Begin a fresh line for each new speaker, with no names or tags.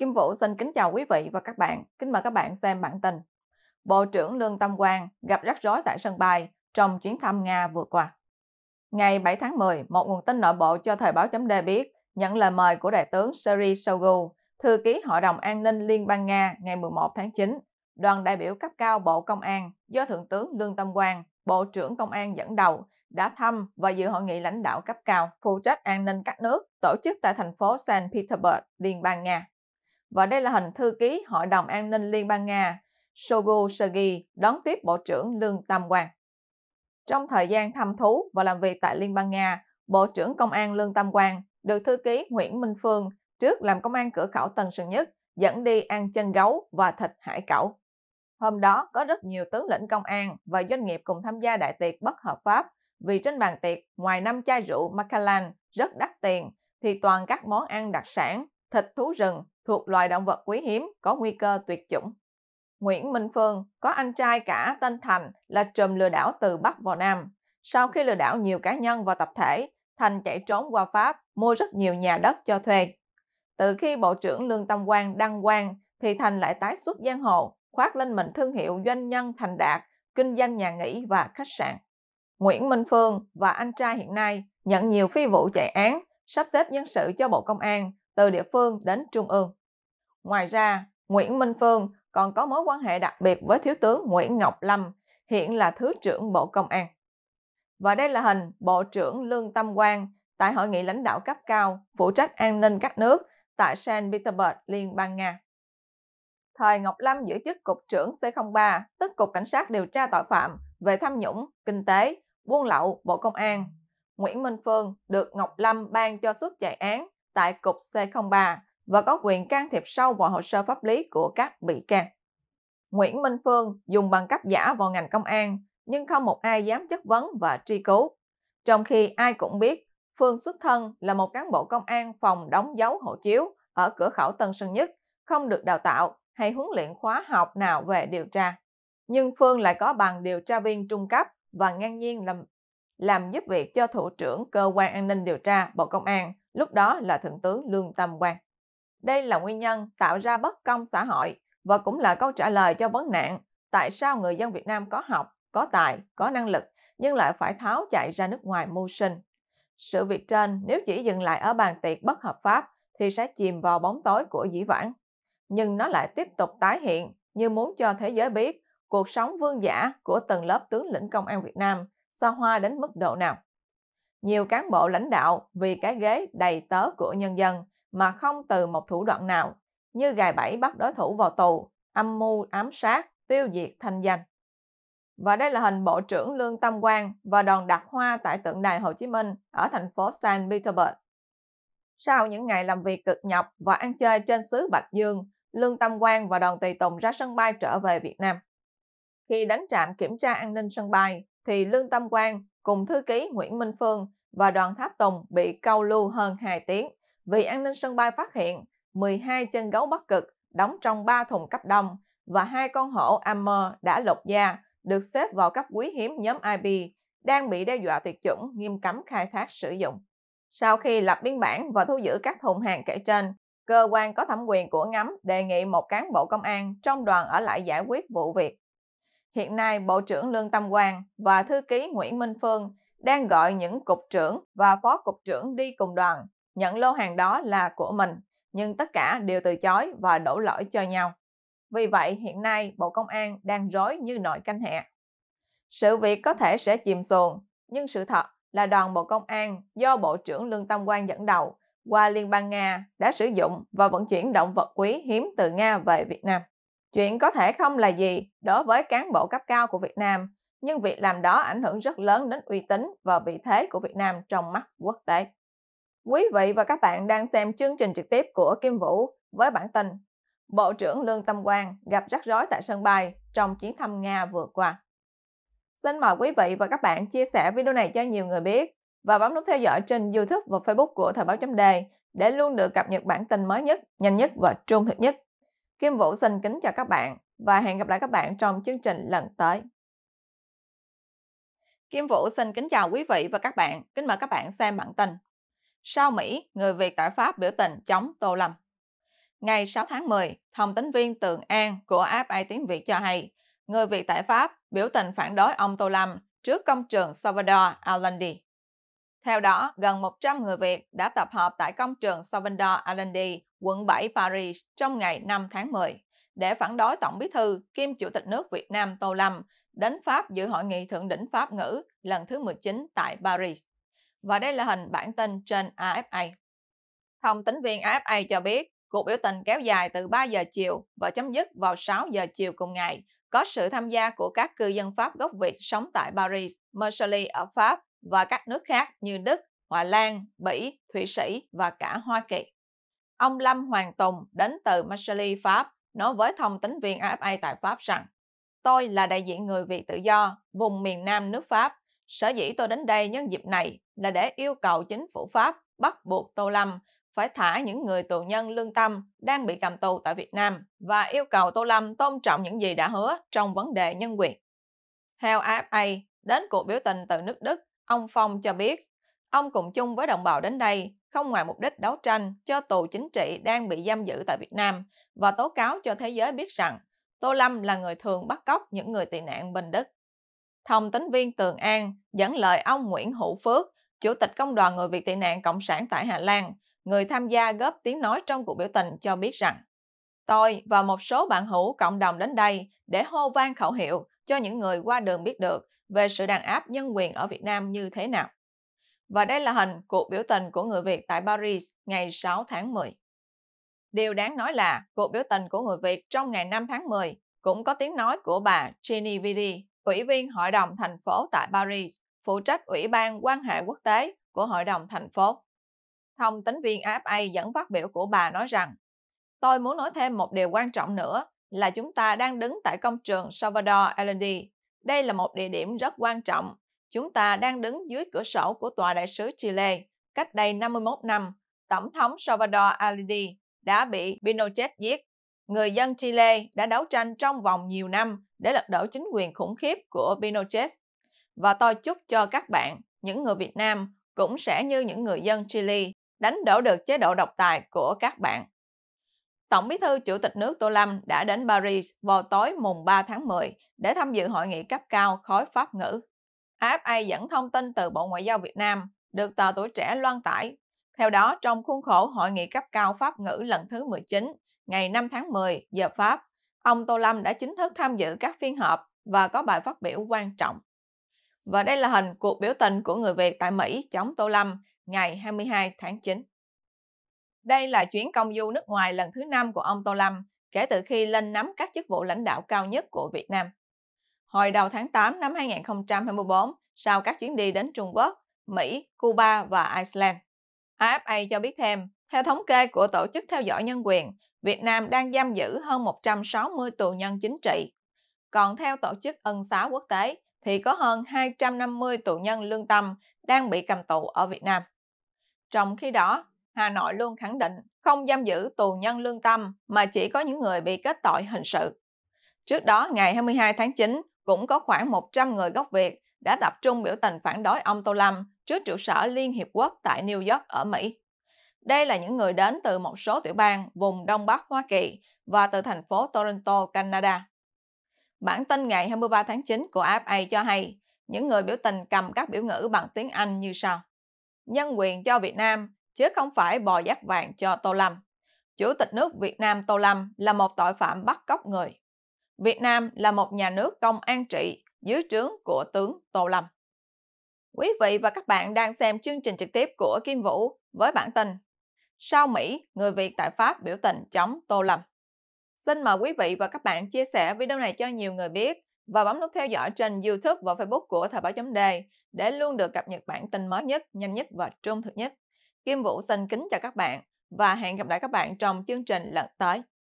Kim Vũ xin kính chào quý vị và các bạn. Kính mời các bạn xem bản tin. Bộ trưởng Lương Tâm Quang gặp rắc rối tại sân bay trong chuyến thăm Nga vừa qua. Ngày 7 tháng 10, một nguồn tin nội bộ cho Thời báo chấm biết nhận lời mời của Đại tướng Seri Shogu, thư ký Hội đồng An ninh Liên bang Nga ngày 11 tháng 9, đoàn đại biểu cấp cao Bộ Công an do Thượng tướng Lương Tâm Quang, Bộ trưởng Công an dẫn đầu đã thăm và dự hội nghị lãnh đạo cấp cao phụ trách an ninh các nước tổ chức tại thành phố Saint Petersburg, Liên bang Nga và đây là hình thư ký Hội đồng An ninh Liên bang Nga Shogo Sergei đón tiếp Bộ trưởng Lương Tam Quang. Trong thời gian thăm thú và làm việc tại Liên bang Nga, Bộ trưởng Công an Lương Tam Quang được thư ký Nguyễn Minh Phương trước làm công an cửa khẩu Tân Sơn Nhất dẫn đi ăn chân gấu và thịt hải cẩu. Hôm đó có rất nhiều tướng lĩnh công an và doanh nghiệp cùng tham gia đại tiệc bất hợp pháp vì trên bàn tiệc ngoài năm chai rượu Macallan rất đắt tiền thì toàn các món ăn đặc sản, thịt thú rừng, thuộc loài động vật quý hiếm có nguy cơ tuyệt chủng. Nguyễn Minh Phương có anh trai cả tên Thành là trùm lừa đảo từ Bắc vào Nam. Sau khi lừa đảo nhiều cá nhân và tập thể, Thành chạy trốn qua Pháp, mua rất nhiều nhà đất cho thuê. Từ khi Bộ trưởng Lương Tâm Quang đăng quang, thì Thành lại tái xuất giang hồ, khoác lên mình thương hiệu doanh nhân Thành Đạt, kinh doanh nhà nghỉ và khách sạn. Nguyễn Minh Phương và anh trai hiện nay nhận nhiều phi vụ chạy án, sắp xếp nhân sự cho Bộ Công an, từ địa phương đến trung ương. Ngoài ra, Nguyễn Minh Phương còn có mối quan hệ đặc biệt với Thiếu tướng Nguyễn Ngọc Lâm, hiện là Thứ trưởng Bộ Công an. Và đây là hình Bộ trưởng Lương Tâm Quang tại hội nghị lãnh đạo cấp cao phụ trách an ninh các nước tại Saint Petersburg, Liên bang Nga. Thời Ngọc Lâm giữ chức Cục trưởng C03, tức Cục Cảnh sát điều tra tội phạm về tham nhũng, kinh tế, buôn lậu, Bộ Công an. Nguyễn Minh Phương được Ngọc Lâm ban cho xuất chạy án tại Cục C03 và có quyền can thiệp sâu vào hồ sơ pháp lý của các bị can. Nguyễn Minh Phương dùng bằng cấp giả vào ngành công an, nhưng không một ai dám chất vấn và truy cứu. Trong khi ai cũng biết, Phương xuất thân là một cán bộ công an phòng đóng dấu hộ chiếu ở cửa khẩu Tân Sơn Nhất, không được đào tạo hay huấn luyện khóa học nào về điều tra. Nhưng Phương lại có bằng điều tra viên trung cấp và ngang nhiên làm, làm giúp việc cho Thủ trưởng Cơ quan An ninh Điều tra Bộ Công an lúc đó là Thượng tướng Lương Tâm Quang. Đây là nguyên nhân tạo ra bất công xã hội và cũng là câu trả lời cho vấn nạn tại sao người dân Việt Nam có học, có tài, có năng lực nhưng lại phải tháo chạy ra nước ngoài mưu sinh. Sự việc trên nếu chỉ dừng lại ở bàn tiệc bất hợp pháp thì sẽ chìm vào bóng tối của dĩ vãng. Nhưng nó lại tiếp tục tái hiện như muốn cho thế giới biết cuộc sống vương giả của từng lớp tướng lĩnh công an Việt Nam xa hoa đến mức độ nào nhiều cán bộ lãnh đạo vì cái ghế đầy tớ của nhân dân mà không từ một thủ đoạn nào, như gài bẫy bắt đối thủ vào tù, âm mưu ám sát, tiêu diệt thanh danh. Và đây là hình Bộ trưởng Lương Tâm Quang và đoàn đặt hoa tại tượng đài Hồ Chí Minh ở thành phố San Petersburg. Sau những ngày làm việc cực nhọc và ăn chơi trên xứ Bạch Dương, Lương Tâm Quang và đoàn tùy tùng ra sân bay trở về Việt Nam. Khi đánh trạm kiểm tra an ninh sân bay, thì Lương Tâm Quang cùng thư ký Nguyễn Minh Phương và đoàn tháp Tùng bị câu lưu hơn 2 tiếng vì an ninh sân bay phát hiện 12 chân gấu bắc cực đóng trong 3 thùng cấp đông và hai con hổ amur đã lột da được xếp vào cấp quý hiếm nhóm ib đang bị đe dọa tuyệt chủng nghiêm cấm khai thác sử dụng. Sau khi lập biên bản và thu giữ các thùng hàng kể trên, cơ quan có thẩm quyền của ngắm đề nghị một cán bộ công an trong đoàn ở lại giải quyết vụ việc. Hiện nay, Bộ trưởng Lương Tâm Quang và Thư ký Nguyễn Minh Phương đang gọi những cục trưởng và phó cục trưởng đi cùng đoàn, nhận lô hàng đó là của mình, nhưng tất cả đều từ chối và đổ lỗi cho nhau. Vì vậy, hiện nay Bộ Công an đang rối như nội canh hẹ. Sự việc có thể sẽ chìm xuồng, nhưng sự thật là đoàn Bộ Công an do Bộ trưởng Lương Tâm Quang dẫn đầu qua Liên bang Nga đã sử dụng và vận chuyển động vật quý hiếm từ Nga về Việt Nam. Chuyện có thể không là gì đối với cán bộ cấp cao của Việt Nam, nhưng việc làm đó ảnh hưởng rất lớn đến uy tín và vị thế của Việt Nam trong mắt quốc tế. Quý vị và các bạn đang xem chương trình trực tiếp của Kim Vũ với bản tin Bộ trưởng Lương Tâm Quang gặp rắc rối tại sân bay trong chuyến thăm Nga vừa qua. Xin mời quý vị và các bạn chia sẻ video này cho nhiều người biết và bấm nút theo dõi trên YouTube và Facebook của Thời báo chấm đề để luôn được cập nhật bản tin mới nhất, nhanh nhất và trung thực nhất Kim Vũ xin kính chào các bạn và hẹn gặp lại các bạn trong chương trình lần tới. Kim Vũ xin kính chào quý vị và các bạn, kính mời các bạn xem bản tin. Sau Mỹ, người Việt tại Pháp biểu tình chống Tô Lâm. Ngày 6 tháng 10, thông tín viên Tường An của Ai Tiếng Việt cho hay, người Việt tại Pháp biểu tình phản đối ông Tô Lâm trước công trường Salvador Allende. Theo đó, gần 100 người Việt đã tập hợp tại công trường Salvador Allende quận 7 Paris trong ngày 5 tháng 10 để phản đối Tổng Bí thư kiêm Chủ tịch nước Việt Nam Tô Lâm đến Pháp dự hội nghị thượng đỉnh Pháp ngữ lần thứ 19 tại Paris. Và đây là hình bản tin trên AFA. Thông tính viên AFA cho biết, cuộc biểu tình kéo dài từ 3 giờ chiều và chấm dứt vào 6 giờ chiều cùng ngày, có sự tham gia của các cư dân Pháp gốc Việt sống tại Paris, Marseille ở Pháp và các nước khác như Đức, Hòa Lan, Bỉ, Thụy Sĩ và cả Hoa Kỳ. Ông Lâm Hoàng Tùng đến từ Marseille, Pháp, nói với thông tấn viên AFA tại Pháp rằng Tôi là đại diện người Việt tự do, vùng miền Nam nước Pháp. Sở dĩ tôi đến đây nhân dịp này là để yêu cầu chính phủ Pháp bắt buộc Tô Lâm phải thả những người tù nhân lương tâm đang bị cầm tù tại Việt Nam và yêu cầu Tô Lâm tôn trọng những gì đã hứa trong vấn đề nhân quyền. Theo AFA, đến cuộc biểu tình từ nước Đức, ông Phong cho biết Ông cùng chung với đồng bào đến đây không ngoài mục đích đấu tranh cho tù chính trị đang bị giam giữ tại Việt Nam và tố cáo cho thế giới biết rằng Tô Lâm là người thường bắt cóc những người tị nạn bình Đức. Thông tính viên Tường An dẫn lời ông Nguyễn Hữu Phước, Chủ tịch Công đoàn Người Việt tị nạn Cộng sản tại Hà Lan, người tham gia góp tiếng nói trong cuộc biểu tình cho biết rằng Tôi và một số bạn hữu cộng đồng đến đây để hô vang khẩu hiệu cho những người qua đường biết được về sự đàn áp nhân quyền ở Việt Nam như thế nào. Và đây là hình cuộc biểu tình của người Việt tại Paris ngày 6 tháng 10. Điều đáng nói là cuộc biểu tình của người Việt trong ngày 5 tháng 10 cũng có tiếng nói của bà Jenny Vidi, Ủy viên Hội đồng thành phố tại Paris, phụ trách Ủy ban quan hệ quốc tế của Hội đồng thành phố. Thông tính viên AFA dẫn phát biểu của bà nói rằng Tôi muốn nói thêm một điều quan trọng nữa là chúng ta đang đứng tại công trường Salvador Allende. Đây là một địa điểm rất quan trọng Chúng ta đang đứng dưới cửa sổ của Tòa đại sứ Chile. Cách đây 51 năm, Tổng thống Salvador Allende đã bị Pinochet giết. Người dân Chile đã đấu tranh trong vòng nhiều năm để lật đổ chính quyền khủng khiếp của Pinochet. Và tôi chúc cho các bạn, những người Việt Nam, cũng sẽ như những người dân Chile, đánh đổ được chế độ độc tài của các bạn. Tổng bí thư Chủ tịch nước Tô Lâm đã đến Paris vào tối mùng 3 tháng 10 để tham dự hội nghị cấp cao khối pháp ngữ AFA dẫn thông tin từ Bộ Ngoại giao Việt Nam được tờ Tuổi Trẻ loan tải. Theo đó, trong khuôn khổ hội nghị cấp cao Pháp ngữ lần thứ 19, ngày 5 tháng 10 giờ Pháp, ông Tô Lâm đã chính thức tham dự các phiên họp và có bài phát biểu quan trọng. Và đây là hình cuộc biểu tình của người Việt tại Mỹ chống Tô Lâm ngày 22 tháng 9. Đây là chuyến công du nước ngoài lần thứ 5 của ông Tô Lâm kể từ khi lên nắm các chức vụ lãnh đạo cao nhất của Việt Nam hồi đầu tháng 8 năm 2024 sau các chuyến đi đến Trung Quốc, Mỹ, Cuba và Iceland. AFA cho biết thêm, theo thống kê của Tổ chức Theo dõi Nhân quyền, Việt Nam đang giam giữ hơn 160 tù nhân chính trị. Còn theo Tổ chức Ân xá Quốc tế, thì có hơn 250 tù nhân lương tâm đang bị cầm tù ở Việt Nam. Trong khi đó, Hà Nội luôn khẳng định không giam giữ tù nhân lương tâm mà chỉ có những người bị kết tội hình sự. Trước đó, ngày 22 tháng 9, cũng có khoảng 100 người gốc Việt đã tập trung biểu tình phản đối ông Tô Lâm trước trụ sở Liên Hiệp Quốc tại New York ở Mỹ. Đây là những người đến từ một số tiểu bang vùng Đông Bắc Hoa Kỳ và từ thành phố Toronto, Canada. Bản tin ngày 23 tháng 9 của AFA cho hay, những người biểu tình cầm các biểu ngữ bằng tiếng Anh như sau. Nhân quyền cho Việt Nam, chứ không phải bò giác vàng cho Tô Lâm. Chủ tịch nước Việt Nam Tô Lâm là một tội phạm bắt cóc người. Việt Nam là một nhà nước công an trị dưới trướng của tướng Tô Lâm. Quý vị và các bạn đang xem chương trình trực tiếp của Kim Vũ với bản tin Sau Mỹ, người Việt tại Pháp biểu tình chống Tô Lâm. Xin mời quý vị và các bạn chia sẻ video này cho nhiều người biết và bấm nút theo dõi trên YouTube và Facebook của Thời báo chấm đề để luôn được cập nhật bản tin mới nhất, nhanh nhất và trung thực nhất. Kim Vũ xin kính chào các bạn và hẹn gặp lại các bạn trong chương trình lần tới.